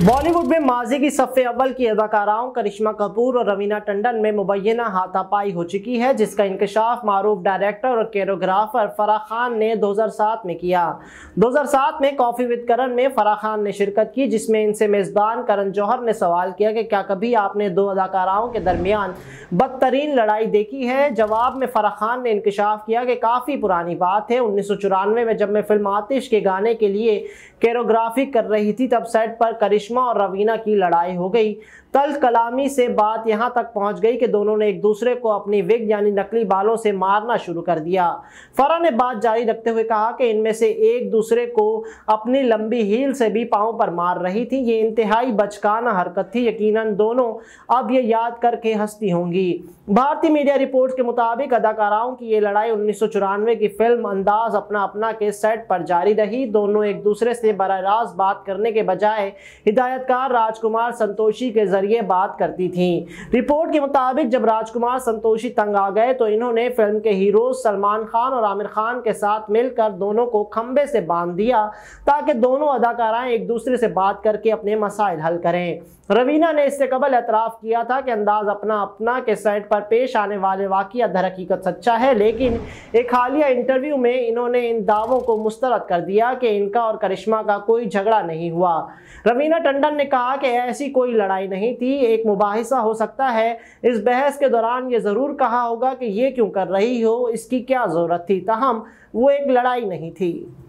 बॉलीवुड में माजी की सफ़े अव्वल की अदाकाराओं करिश्मा कपूर और रवीना टंडन में मुबैना हाथापाई हो चुकी है जिसका इंकशाफ मारूफ डायरेक्टर और कैरोग्राफर फराह खान ने 2007 में किया 2007 में कॉफ़ी विद करण में फराह खान ने शिरकत की जिसमें इनसे मेज़बान करण जौहर ने सवाल किया कि क्या कभी आपने दो अदाकाराओं के दरमियान बदतरीन लड़ाई देखी है जवाब में फराह खान ने इंकशाफ किया कि काफ़ी पुरानी बात है उन्नीस में जब मैं फिल्म आतिश के गाने के लिए कैरोग्राफी कर रही थी तब सेट पर करिश्मा रेशमा और रवीना की लड़ाई हो गई तल कलामी से बात यहां तक पहुंच गई कि दोनों ने एक दूसरे को अपनी विग यानी नकली बालों से मारना शुरू कर दिया फरा ने बात जारी रखते हुए कहा कि इनमें से एक दूसरे को अपनी लंबी हील से भी पाँव पर मार रही थी ये इंतहाई बचकाना हरकत थी यकीनन दोनों अब ये याद करके हंसती होंगी भारतीय मीडिया रिपोर्ट के मुताबिक अदाकाराओं की ये लड़ाई उन्नीस की फिल्म अंदाज अपना अपना के सेट पर जारी रही दोनों एक दूसरे से बर बात करने के बजाय हिदायतकार राजकुमार संतोषी के जरिए बात करती थी रिपोर्ट के मुताबिक जब राजकुमार संतोषी तंग आ गए तो इन्होंने फिल्म के हीरो सलमान खान और आमिर खान के साथ मिलकर दोनों को खंबे से बांध दिया ताकि दोनों अदाकाराएं एक दूसरे से बात करके अपने मसाइल हल करें रवीना ने इससे कबल एतराफ़ किया था कि अंदाज अपना अपना के सेट पर पेश आने वाले वाक़ दर हकीकत सच्चा है लेकिन एक हालिया इंटरव्यू में इन्होंने इन दावों को मुस्तरद कर दिया कि इनका और करिश्मा का कोई झगड़ा नहीं हुआ रवीना टंडन ने कहा कि ऐसी कोई लड़ाई नहीं थी एक मुबासा हो सकता है इस बहस के दौरान ये ज़रूर कहा होगा कि ये क्यों कर रही हो इसकी क्या ज़रूरत थी तहम वो एक लड़ाई नहीं थी